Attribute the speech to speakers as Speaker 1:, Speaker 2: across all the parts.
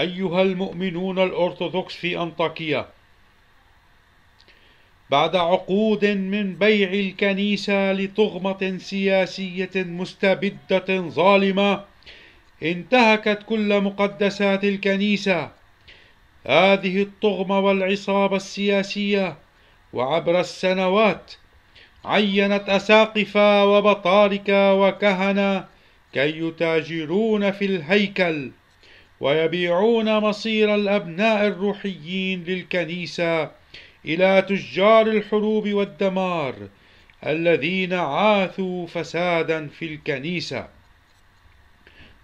Speaker 1: أيها المؤمنون الأرثوذكس في أنطاكية بعد عقود من بيع الكنيسة لطغمة سياسية مستبدة ظالمة انتهكت كل مقدسات الكنيسة هذه الطغمة والعصابة السياسية وعبر السنوات عينت أساقفة وبطاركة وكهنة كي يتاجرون في الهيكل ويبيعون مصير الأبناء الروحيين للكنيسة إلى تجار الحروب والدمار الذين عاثوا فسادا في الكنيسة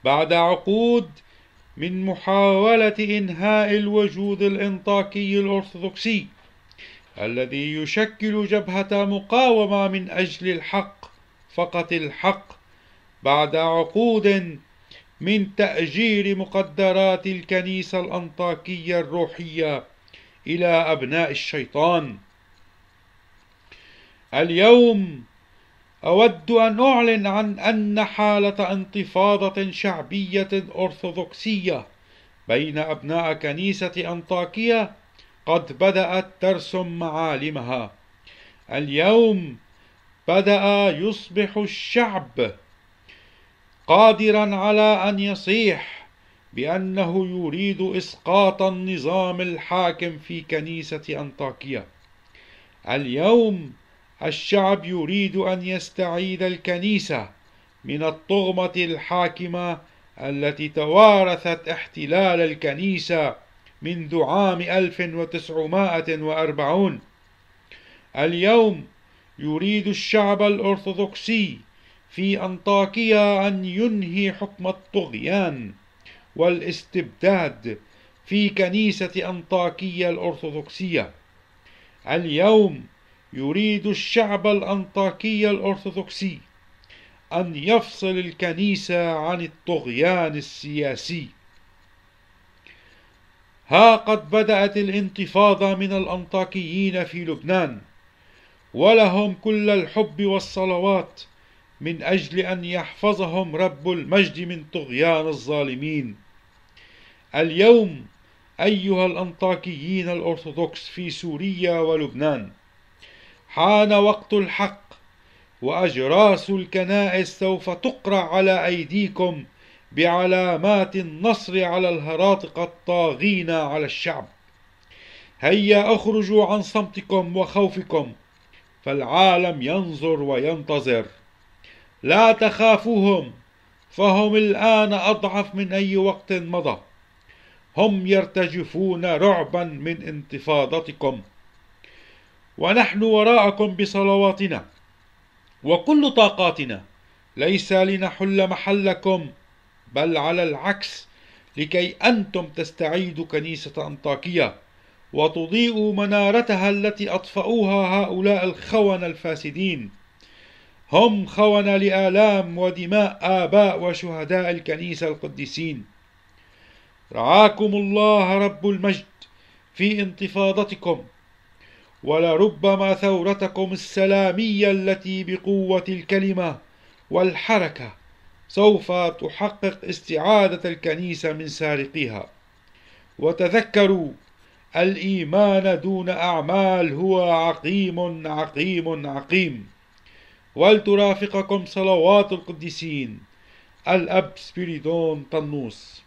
Speaker 1: بعد عقود من محاولة إنهاء الوجود الإنطاكي الأرثوذكسي الذي يشكل جبهة مقاومة من أجل الحق فقط الحق بعد عقود من تأجير مقدرات الكنيسة الأنطاكية الروحية إلى أبناء الشيطان اليوم أود أن أعلن عن أن حالة انتفاضة شعبية أرثوذكسية بين أبناء كنيسة أنطاكية قد بدأت ترسم معالمها اليوم بدأ يصبح الشعب قادرا على أن يصيح بأنه يريد إسقاط النظام الحاكم في كنيسة أنطاكية اليوم الشعب يريد أن يستعيد الكنيسة من الطغمة الحاكمة التي توارثت احتلال الكنيسة منذ عام 1940 اليوم يريد الشعب الأرثوذكسي في أنطاكية أن ينهي حكم الطغيان والاستبداد في كنيسة أنطاكية الأرثوذكسية اليوم يريد الشعب الأنطاكي الأرثوذكسي أن يفصل الكنيسة عن الطغيان السياسي ها قد بدأت الانتفاضة من الأنطاكيين في لبنان ولهم كل الحب والصلوات من أجل أن يحفظهم رب المجد من طغيان الظالمين اليوم أيها الأنطاكيين الأرثوذكس في سوريا ولبنان حان وقت الحق وأجراس الكنائس سوف تقرع على أيديكم بعلامات النصر على الهراطقة الطاغين على الشعب هيا اخرجوا عن صمتكم وخوفكم فالعالم ينظر وينتظر لا تخافوهم فهم الآن أضعف من أي وقت مضى هم يرتجفون رعبا من انتفاضتكم ونحن وراءكم بصلواتنا وكل طاقاتنا ليس لنحل محلكم بل على العكس لكي أنتم تستعيدوا كنيسة أنطاكية وتضيئوا منارتها التي أطفأوها هؤلاء الخونة الفاسدين هم خونة لآلام ودماء آباء وشهداء الكنيسة القديسين رعاكم الله رب المجد في انتفاضتكم ولربما ثورتكم السلامية التي بقوة الكلمة والحركة سوف تحقق استعادة الكنيسة من سارقيها وتذكروا الإيمان دون أعمال هو عقيم عقيم عقيم ولترافقكم صلوات القديسين الأب سبيريدون طنوس